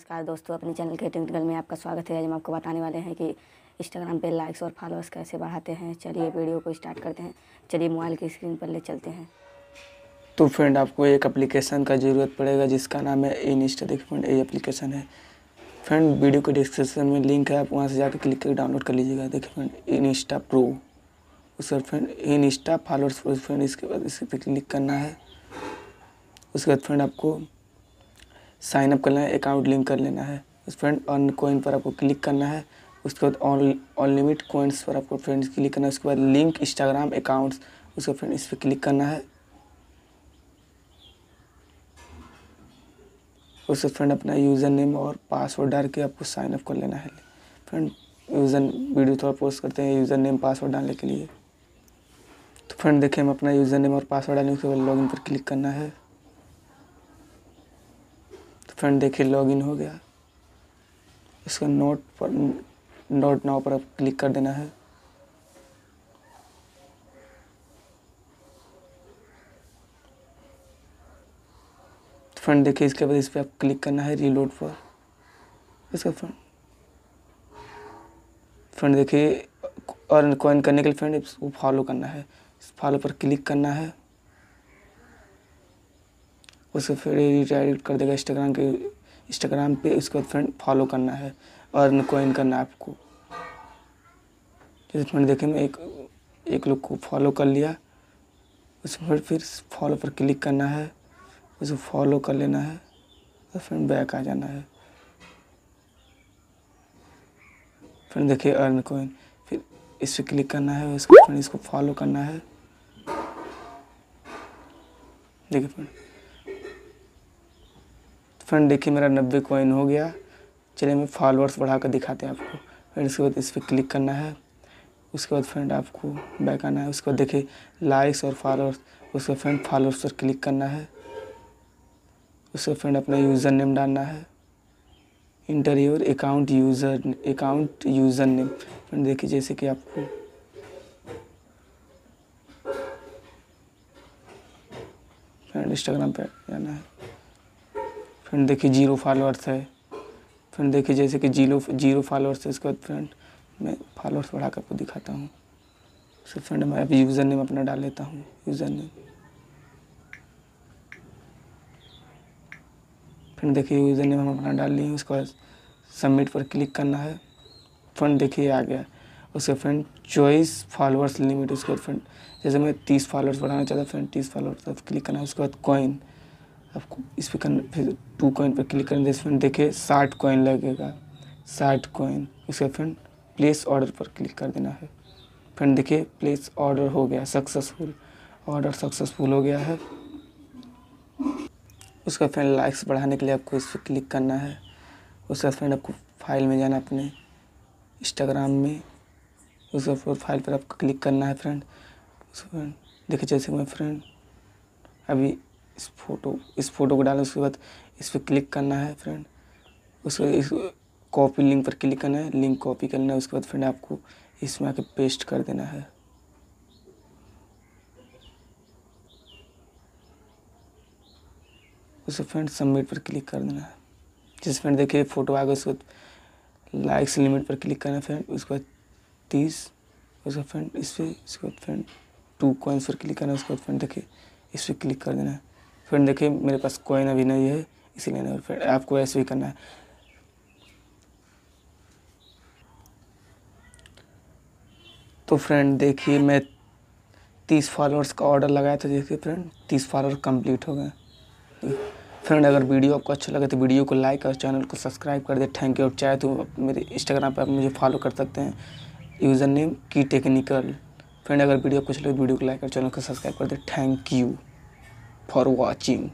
नमस्कार दोस्तों अपने चैनल के टिंगल में आपका स्वागत है आज हम आपको बताने वाले हैं कि इंस्टाग्राम पे लाइक्स और फॉलोअर्स कैसे बढ़ाते हैं चलिए वीडियो को स्टार्ट करते हैं चलिए मोबाइल की स्क्रीन पर ले चलते हैं तो फ्रेंड आपको एक एप्लीकेशन का ज़रूरत पड़ेगा जिसका नाम है इंस्टा देखिए फ्रेंड ये अप्लीकेशन है फ्रेंड वीडियो के डिस्क्रिप्शन में लिंक है आप वहाँ से जाकर क्लिक करके डाउनलोड कर लीजिएगा देखिए फ्रेंड इनस्टा प्रो उसके बाद फ्रेंड इन इंस्टा फॉलोअर्स फ्रेंड इसके बाद इसके पे क्लिक करना है उसके बाद फ्रेंड आपको साइन अप कर लेना है अकाउंट लिंक कर लेना है उस फ्रेंड अर्न कोइन पर आपको क्लिक करना है उसके बाद ऑन अनलिमिट कोइंस पर आपको फ्रेंड्स क्लिक करना है उसके बाद लिंक इंस्टाग्राम अकाउंट्स उसको फ्रेंड इस पर क्लिक करना है उसके फ्रेंड अपना यूज़र नेम और पासवर्ड डाल के आपको साइन अप कर लेना है फ्रेंड यूज़र वीडियो थोड़ा पोस्ट करते हैं यूज़र नेम पासवर्ड डालने के लिए तो फ्रेंड देखें हम अपना यूज़र नेम और पासवर्ड डालने उसके बाद लॉगिन पर क्लिक करना है फ्रेंड देखिए लॉगिन हो गया इसका नोट पर नोट नाव पर आप क्लिक कर देना है फ्रेंड देखिए इसके बाद इस पर आप क्लिक करना है रीलोड पर इसका फ्रेंड फ्रेंड देखिए और कॉइन करने के लिए फ्रेंड इसको फॉलो करना है फॉलो पर क्लिक करना है उसको फिर रिडायरेक्ट कर देगा इंस्टाग्राम के इंस्टाग्राम पे उसके बाद फ्रेंड फॉलो करना है अर्न कोइन करना है आपको जैसे फ्रेंड देखे मैं एक एक लोग को फॉलो कर लिया उस पर फिर फॉलो पर क्लिक करना है उसे फॉलो कर लेना है और फ्रेंड बैक आ जाना है फ्रेंड देखिए अर्न कोइन फिर इस पर क्लिक करना है उसको फ्रेंड इसको फॉलो करना है देखिए फ्रेंड फ्रेंड देखिए मेरा नब्बे कॉइन हो गया चलिए मैं फॉलोअर्स बढ़ा कर दिखाते हैं आपको फिर उसके बाद इस पर क्लिक करना है उसके बाद फ्रेंड आपको बैक आना है उसके बाद देखिए लाइक्स और फॉलोअर्स उसके फ्रेंड फॉलोअर्स पर क्लिक करना है उसके फ्रेंड अपना यूज़र नेम डालना है enter your account user account user name friend देखिए जैसे कि आपको फ्रेंड इंस्टाग्राम पर जाना है फ्रेंड देखिए जीरो फॉलोअर्स है फ्रेंड देखिए जैसे कि जीरो जीरो फॉलोअर्स है उसके बाद फ्रेंड मैं फॉलोअर्स बढ़ा कर आपको दिखाता हूँ सो फ्रेंड मैं अभी यूज़र नेम अपना डाल लेता हूँ यूज़र नेम फ्रेंड देखिए यूज़र नेम हम अपना डाल लिए उसके बाद सबमिट पर क्लिक करना है फ्रेंड देखिए आ गया उसके फ्रेंड चॉइस फॉलोअर्स लिमिट उसके बाद फ्रेंड जैसे मैं तीस फॉलोअर्स बढ़ाना चाहता फ्रेंड तीस फॉलोअर्स क्लिक करना है उसके बाद कॉइन आपको इस पर कर फिर टू कॉइन पर क्लिक करेंगे फ्रेंड देखिए साठ कॉइन लगेगा साठ कॉइन उसके फ्रेंड प्लेस ऑर्डर पर क्लिक कर देना है फ्रेंड देखिए प्लेस ऑर्डर हो गया सक्सेसफुल ऑर्डर सक्सेसफुल हो गया है उसका फ्रेंड लाइक्स बढ़ाने के लिए आपको इस पर क्लिक करना है उसका फ्रेंड आपको फाइल में जाना अपने इंस्टाग्राम में उसका फाइल पर आपको क्लिक करना है फ्रेंड उस फ्रेंड देखिए जैसे मैं फ्रेंड अभी इस फोटो इस फोटो को डालना उसके बाद इस पर क्लिक करना है फ्रेंड उसके इस कॉपी लिंक पर क्लिक करना है लिंक कॉपी करना है उसके बाद फ्रेंड आपको इसमें आके पेस्ट कर देना है उसे फ्रेंड सबमिट पर क्लिक कर देना है जिस फ्रेंड देखिए फ़ोटो आ गए उसके बाद लाइक्स लिमिट पर क्लिक करना है फ्रेंड उसके बाद तीस उसका फ्रेंड इस पर उसके बाद फ्रेंड टू कॉइन्स पर क्लिक करना है उसके बाद फ्रेंड देखिए इस पर क्लिक कर देना है फ्रेंड देखिए मेरे पास कोइन अभी नहीं है इसीलिए नहीं फ्रेंड आपको ऐसे भी करना है तो फ्रेंड देखिए मैं तीस फॉलोअर्स का ऑर्डर लगाया था देखिए फ्रेंड तीस फॉलोअर कंप्लीट हो गए फ्रेंड अगर वीडियो आपको अच्छा लगे तो वीडियो को लाइक और चैनल को सब्सक्राइब कर दे थैंक यू और चाहे तो मेरे इंस्टाग्राम पर आप मुझे फॉलो कर सकते हैं यूज़र नेम की टेक्निकल फ्रेंड अगर वीडियो कुछ अच्छा लगे तो वीडियो को लाइक और चैनल को सब्सक्राइब कर दे थैंक यू for watching.